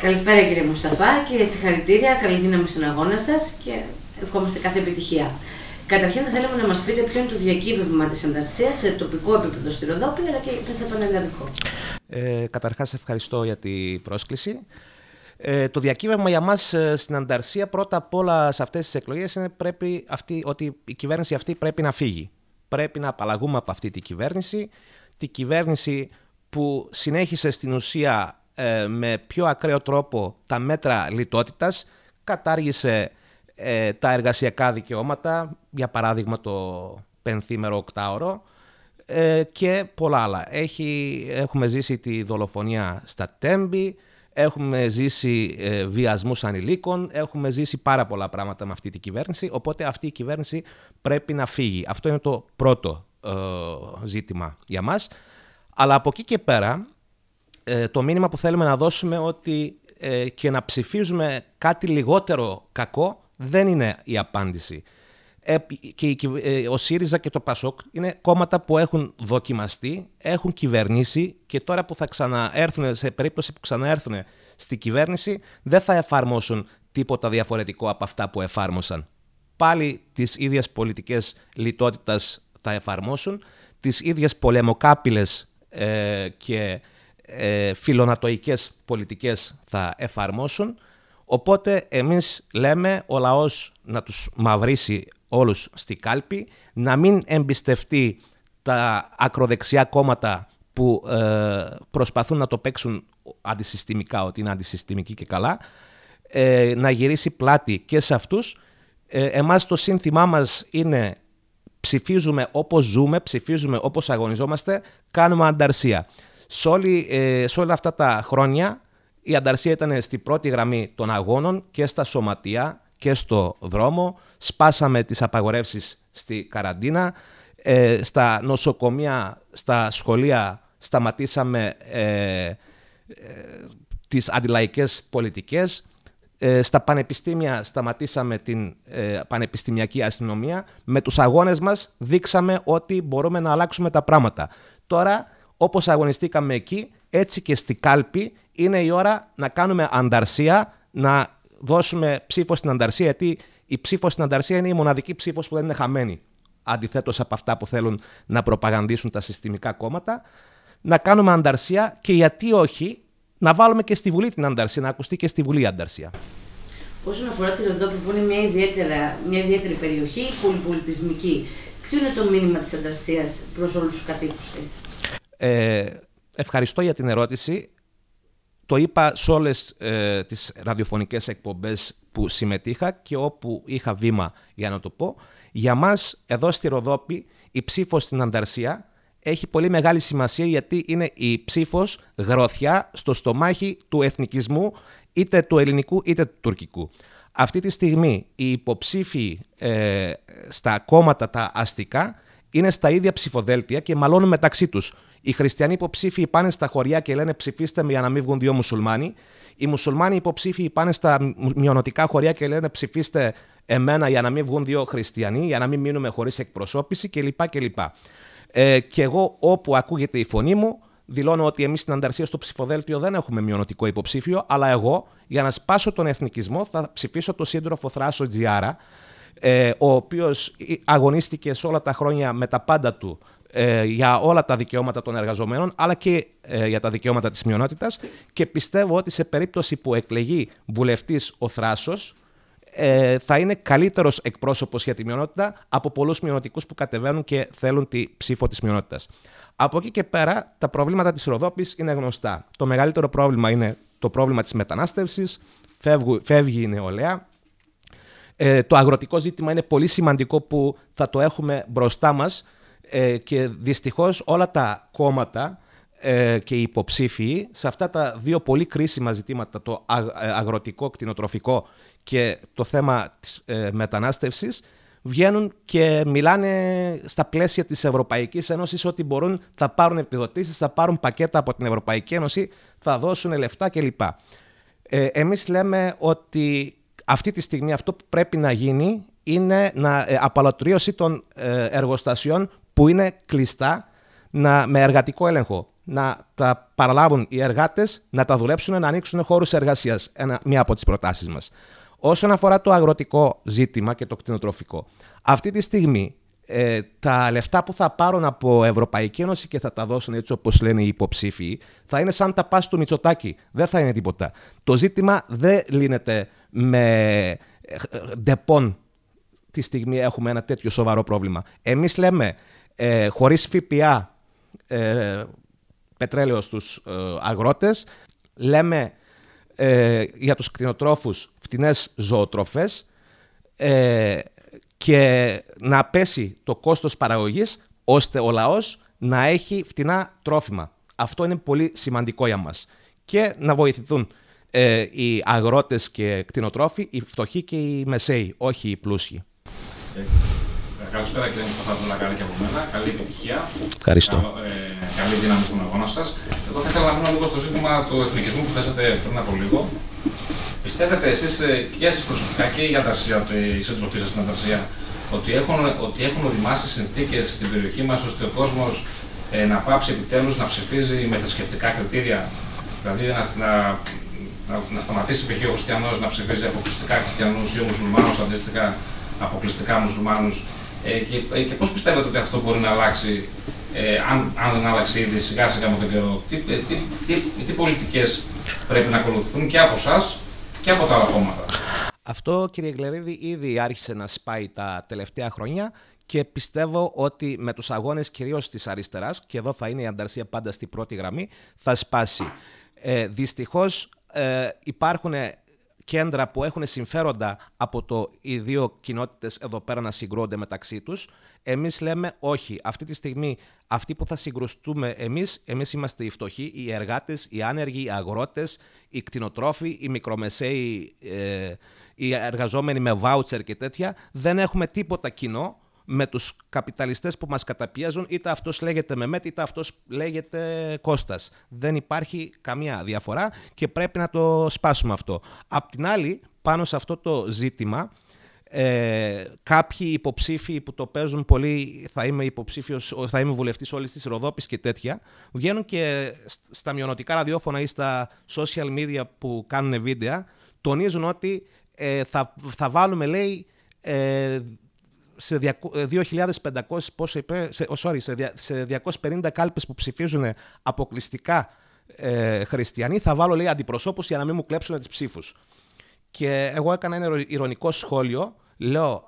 Καλησπέρα κύριε Μουσταφά και συγχαρητήρια, καλή δύναμη στον αγώνα σας και ευχόμαστε κάθε επιτυχία. Καταρχήν θα θέλαμε να μας πείτε ποιο είναι το διακύβευμα της ανταρσίας σε τοπικό επίπεδο στη Ροδόπη αλλά και σε πανελλαδικό. Ε, Καταρχάς ευχαριστώ για την πρόσκληση. Ε, το διακύβευμα για μας ε, στην Ανταρσία πρώτα απ' όλα σε αυτές τις εκλογές είναι πρέπει αυτή, ότι η κυβέρνηση αυτή πρέπει να φύγει. Πρέπει να απαλλαγούμε από αυτή τη κυβέρνηση, τη κυβέρνηση που συνέχισε στην ουσία ε, με πιο ακραίο τρόπο τα μέτρα λιτότητας, κατάργησε ε, τα εργασιακά δικαιώματα, για παράδειγμα το πενθήμερο οκτάωρο ε, και πολλά άλλα. Έχει, έχουμε ζήσει τη δολοφονία στα Τέμπη, έχουμε ζήσει ε, βιασμούς ανηλίκων, έχουμε ζήσει πάρα πολλά πράγματα με αυτή τη κυβέρνηση, οπότε αυτή η κυβέρνηση πρέπει να φύγει. Αυτό είναι το πρώτο ζήτημα για μας. Αλλά από εκεί και πέρα ε, το μήνυμα που θέλουμε να δώσουμε ότι ε, και να ψηφίζουμε κάτι λιγότερο κακό δεν είναι η απάντηση. Ε, και, ε, ο ΣΥΡΙΖΑ και το ΠΑΣΟΚ είναι κόμματα που έχουν δοκιμαστεί, έχουν κυβερνήσει και τώρα που θα ξαναέρθουν, σε περίπτωση που ξαναέρθουν στη κυβέρνηση, δεν θα εφαρμόσουν τίποτα διαφορετικό από αυτά που εφάρμοσαν. Πάλι τις ίδιες πολιτικές λιτότητας θα εφαρμόσουν, τις ίδιες πολεμοκάπηλες ε, και ε, φιλονατοικές πολιτικές θα εφαρμόσουν. Οπότε εμείς λέμε ο λαός να τους μαυρίσει όλους στη κάλπη, να μην εμπιστευτεί τα ακροδεξιά κόμματα που ε, προσπαθούν να το παίξουν αντισυστημικά, ότι είναι αντισυστημικοί και καλά, ε, να γυρίσει πλάτη και σε αυτούς. Ε, εμάς το σύνθημά μας είναι ψηφίζουμε όπως ζούμε, ψηφίζουμε όπως αγωνιζόμαστε, κάνουμε ανταρσία. Σε, όλα αυτά τα χρόνια η ανταρσία ήταν στην πρώτη γραμμή των αγώνων και στα σωματεία και στο δρόμο. Σπάσαμε τις απαγορεύσεις στη καραντίνα. Ε, στα νοσοκομεία, στα σχολεία σταματήσαμε ε, ε τις αντιλαϊκές πολιτικές. Ε, στα πανεπιστήμια σταματήσαμε την πανεπιστημιακή αστυνομία. Με τους αγώνες μας δείξαμε ότι μπορούμε να αλλάξουμε τα πράγματα. Τώρα Όπως αγωνιστήκαμε εκεί, έτσι και στη κάλπη είναι η ώρα να κάνουμε ανταρσία, να δώσουμε ψήφο στην ανταρσία, γιατί η ψήφος στην ανταρσία είναι η μοναδική ψήφος που δεν είναι χαμένη. Αντιθέτως από αυτά που θέλουν να προπαγανδίσουν τα συστημικά κόμματα, να κάνουμε ανταρσία και γιατί όχι να βάλουμε και στη Βουλή την ανταρσία, να ακουστεί και στη Βουλή η ανταρσία. Όσον αφορά την Ροδόπη, που είναι μια, ιδιαίτερα, μια ιδιαίτερη περιοχή, πολυπολιτισμική, ποιο είναι το μήνυμα της ανταρσίας προς όλους τους κατοίκους τη. Ε, ευχαριστώ για την ερώτηση. Το είπα σε όλες ε, τις ραδιοφωνικές εκπομπές που συμμετείχα και όπου είχα βήμα για να το πω. Για μας εδώ στη Ροδόπη η ψήφος στην Ανταρσία έχει πολύ μεγάλη σημασία γιατί είναι η ψήφος γροθιά στο στομάχι του εθνικισμού είτε του ελληνικού είτε του τουρκικού. Αυτή τη στιγμή οι υποψήφοι ε, στα κόμματα τα αστικά είναι στα ίδια ψηφοδέλτια και μαλώνουν μεταξύ τους οι χριστιανοί υποψήφοι πάνε στα χωριά και λένε ψηφίστε με για να μην βγουν δύο μουσουλμάνοι. Οι μουσουλμάνοι υποψήφοι πάνε στα μειονοτικά χωριά και λένε ψηφίστε εμένα για να μην βγουν δύο χριστιανοί, για να μην μείνουμε χωρίς εκπροσώπηση κλπ. κλπ. Ε, και εγώ όπου ακούγεται η φωνή μου, δηλώνω ότι εμείς στην Ανταρσία στο ψηφοδέλτιο δεν έχουμε μειονοτικό υποψήφιο, αλλά εγώ για να σπάσω τον εθνικισμό θα ψηφίσω τον σύντροφο Θράσο Τζιάρα, ε, ο οποίος αγωνίστηκε σε όλα τα χρόνια με τα πάντα του ε, για όλα τα δικαιώματα των εργαζομένων, αλλά και ε, για τα δικαιώματα της μειονότητας και πιστεύω ότι σε περίπτωση που εκλεγεί βουλευτής ο Θράσος, ε, θα είναι καλύτερος εκπρόσωπος για τη μειονότητα από πολλούς μειονοτικούς που κατεβαίνουν και θέλουν τη ψήφο της μειονότητας. Από εκεί και πέρα, τα προβλήματα της Ροδόπης είναι γνωστά. Το μεγαλύτερο πρόβλημα είναι το πρόβλημα της μετανάστευσης, φεύγει, η νεολαία, ε, το αγροτικό ζήτημα είναι πολύ σημαντικό που θα το έχουμε μπροστά μας ε, και δυστυχώς όλα τα κόμματα ε, και οι υποψήφοι σε αυτά τα δύο πολύ κρίσιμα ζητήματα, το ε, αγροτικό, κτηνοτροφικό και το θέμα της ε, μετανάστευσης, βγαίνουν και μιλάνε στα πλαίσια της Ευρωπαϊκής Ένωσης ότι μπορούν, θα πάρουν επιδοτήσεις, θα πάρουν πακέτα από την Ευρωπαϊκή Ένωση, θα δώσουν λεφτά κλπ. Ε, εμείς λέμε ότι αυτή τη στιγμή αυτό που πρέπει να γίνει είναι να απαλωτρίωση των εργοστασιών που είναι κλειστά να, με εργατικό έλεγχο. Να τα παραλάβουν οι εργάτες, να τα δουλέψουν, να ανοίξουν χώρους εργασίας. Μία από τις προτάσεις μας. Όσον αφορά το αγροτικό ζήτημα και το κτηνοτροφικό, αυτή τη στιγμή ε, τα λεφτά που θα πάρουν από Ευρωπαϊκή Ένωση και θα τα δώσουν έτσι όπως λένε οι υποψήφοι, θα είναι σαν τα πας του Μητσοτάκη. Δεν θα είναι τίποτα. Το ζήτημα δεν λύνεται με ε, ε, ντεπών. Τη στιγμή έχουμε ένα τέτοιο σοβαρό πρόβλημα. Εμείς λέμε ε, χωρίς ΦΠΑ ε, πετρέλαιο στους ε, αγρότες. Λέμε ε, για τους κτηνοτρόφους φτηνές ζωοτροφές ε, και να πέσει το κόστος παραγωγής ώστε ο λαός να έχει φτηνά τρόφιμα. Αυτό είναι πολύ σημαντικό για μας. Και να βοηθηθούν ε, οι αγρότες και κτηνοτρόφοι, οι φτωχοί και οι μεσαίοι, όχι οι πλούσιοι. Καλησπέρα κύριε Μουσταφάζουλα, καλή και από μένα. Καλή επιτυχία. Ευχαριστώ. Ε, καλή δύναμη στον αγώνα σας. Εγώ θα ήθελα να μείνω λίγο στο ζήτημα του εθνικισμού που θέσατε πριν από λίγο. Πιστεύετε εσείς ε, και εσείς προσωπικά και η αντασία η σύντροφή σας στην αντασία, ότι έχουν, ότι έχουν οριμάσει συνθήκες στην περιοχή μας ώστε ο κόσμος ε, να πάψει επιτέλους να ψηφίζει με θρησκευτικά κριτήρια. Δηλαδή να, να, να, να σταματήσει π.χ. ο Χριστιανός να ψηφίζει αποκλειστικά Χριστιανούς ή ο Μουσουλμάνου αντίστοιχα αποκλειστικά μουσουλμάνους. Ε, και ε, και πώς πιστεύετε ότι αυτό μπορεί να αλλάξει, ε, αν, αν δεν άλλαξει ήδη σιγά σιγά με τον καιρό, τι, ε, τι, τι, πολιτικές πρέπει να ακολουθούν και από εσά και από τα άλλα κόμματα. Αυτό, κύριε Γκλερίδη, ήδη άρχισε να σπάει τα τελευταία χρόνια και πιστεύω ότι με τους αγώνες κυρίως της αριστεράς, και εδώ θα είναι η ανταρσία πάντα στην πρώτη γραμμή, θα σπάσει. Ε, δυστυχώς υπάρχουν κέντρα που έχουν συμφέροντα από το οι δύο κοινότητες εδώ πέρα να συγκρούνται μεταξύ τους. Εμείς λέμε όχι. Αυτή τη στιγμή, αυτοί που θα συγκρουστούμε εμείς, εμείς είμαστε οι φτωχοί, οι εργάτες, οι άνεργοι, οι αγρότες, οι κτηνοτρόφοι, οι μικρομεσαίοι, ε, οι εργαζόμενοι με βάουτσερ και τέτοια. Δεν έχουμε τίποτα κοινό με τους καπιταλιστές που μας καταπιέζουν, είτε αυτός λέγεται Μεμέτ, είτε αυτός λέγεται Κώστας. Δεν υπάρχει καμία διαφορά και πρέπει να το σπάσουμε αυτό. Απ' την άλλη, πάνω σε αυτό το ζήτημα, ε, κάποιοι υποψήφοι που το παίζουν πολύ, θα είμαι υποψήφιος, θα είμαι βουλευτής όλης της Ροδόπης και τέτοια, βγαίνουν και στα μειονοτικά ραδιόφωνα ή στα social media που κάνουν βίντεο, τονίζουν ότι ε, θα, θα βάλουμε, λέει, ε, σε 2.500, ε, πόσο σε, sorry, σε 250 κάλπες που ψηφίζουν ε, αποκλειστικά ε, χριστιανοί, θα βάλω λέει αντιπροσώπους για να μην μου κλέψουν τις ψήφους. Και εγώ έκανα ένα ηρωνικό σχόλιο, λέω,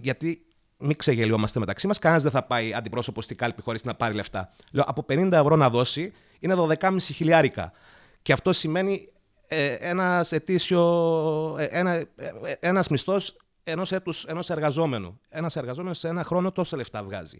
γιατί μην ξεγελιόμαστε μεταξύ μας. Κανένας δεν θα πάει αντιπρόσωπος στην κάλπη χωρίς να πάρει λεφτά. Λέω από 50 ευρώ να δώσει είναι 12,5 χιλιάρικα. Και αυτό σημαίνει ε, ένας ετήσιο, ένα ένας μισθός ενός έτους ενός εργαζόμενου. Ένας εργαζόμενος σε ένα χρόνο τόσα λεφτά βγάζει.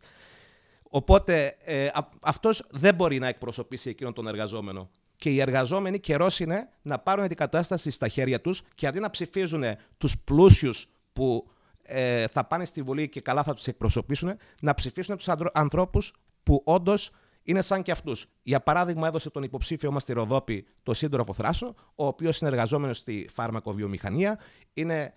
Οπότε ε, αυτός δεν μπορεί να εκπροσωπήσει εκείνον τον εργαζόμενο. Και οι εργαζόμενοι καιρός είναι να πάρουν την κατάσταση στα χέρια τους και αντί να ψηφίζουν τους πλούσιους που ε, θα πάνε στη Βουλή και καλά θα τους εκπροσωπήσουν, να ψηφίσουν τους ανθρώπους που όντως είναι σαν και αυτούς. Για παράδειγμα, έδωσε τον υποψήφιο μας στη Ροδόπη τον σύντροφο Θράσο, ο οποίος είναι εργαζόμενος στη φάρμακοβιομηχανία είναι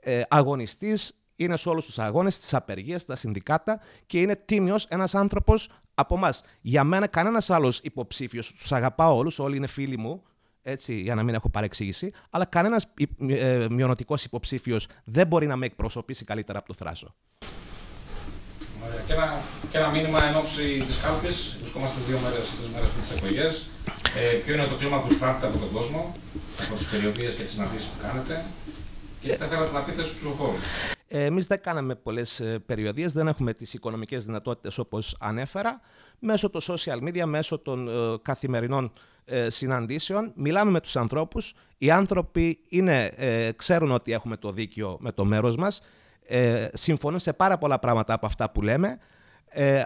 ε, αγωνιστής είναι σε όλους τους αγώνες, στις απεργίες, στα συνδικάτα και είναι τίμιος ένας άνθρωπος από εμάς. Για μένα κανένας άλλος υποψήφιος, τους αγαπάω όλους. όλοι είναι φίλοι μου, έτσι, για να μην έχω παρεξήγηση, αλλά κανένας ε, μειονοτικό υποψήφιος δεν μπορεί να με εκπροσωπήσει καλύτερα από το Θράσο. Και ένα, και ένα μήνυμα εν ώψη της κάλπη. Βρισκόμαστε δύο μέρες μέρες πριν τις εκλογές. Ε, ποιο είναι το κλίμα που σπράτεται από τον κόσμο, από τις περιοδίες και τις συναντήσεις που κάνετε, και ε, Εμείς δεν κάναμε πολλές ε, περιοδίες, δεν έχουμε τις οικονομικές δυνατότητες όπως ανέφερα. Μέσω των social media, μέσω των ε, καθημερινών συναντήσεων, μιλάμε με τους ανθρώπους. Οι άνθρωποι είναι, ξέρουν ότι έχουμε το δίκιο με το μέρος μας. συμφωνούν σε πάρα πολλά πράγματα από αυτά που λέμε.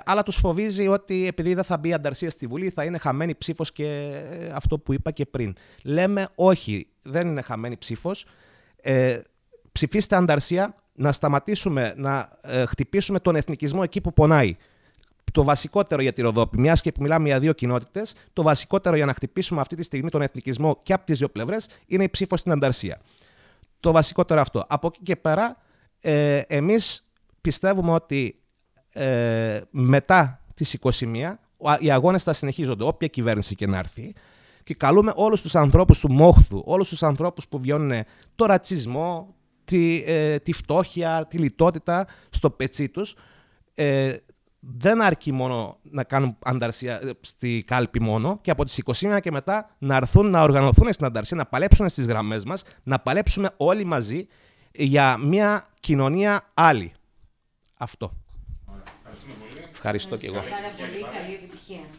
αλλά τους φοβίζει ότι επειδή δεν θα μπει ανταρσία στη Βουλή θα είναι χαμένη ψήφος και αυτό που είπα και πριν. Λέμε όχι, δεν είναι χαμένη ψήφος ε, ψηφίστε ανταρσία να σταματήσουμε να ε, χτυπήσουμε τον εθνικισμό εκεί που πονάει. Το βασικότερο για τη Ροδόπη, μιας και μιλάμε για δύο κοινότητες, το βασικότερο για να χτυπήσουμε αυτή τη στιγμή τον εθνικισμό και από τις δύο πλευρές είναι η ψήφος στην ανταρσία. Το βασικότερο αυτό. Από εκεί και πέρα, ε, εμείς πιστεύουμε ότι ε, μετά τις 21 οι αγώνες θα συνεχίζονται, όποια κυβέρνηση και να έρθει. Και καλούμε όλους τους ανθρώπους του Μόχθου, όλους τους ανθρώπους που βιώνουν το ρατσισμό, τη, ε, τη φτώχεια, τη λιτότητα στο πετσί τους. Ε, δεν αρκεί μόνο να κάνουν ανταρσία ε, στη κάλπη μόνο και από τις 21 και μετά να έρθουν να οργανωθούν στην ανταρσία, να παλέψουν στις γραμμές μας, να παλέψουμε όλοι μαζί για μια κοινωνία άλλη. Αυτό. Ευχαριστώ, και εγώ. πολύ καλή επιτυχία.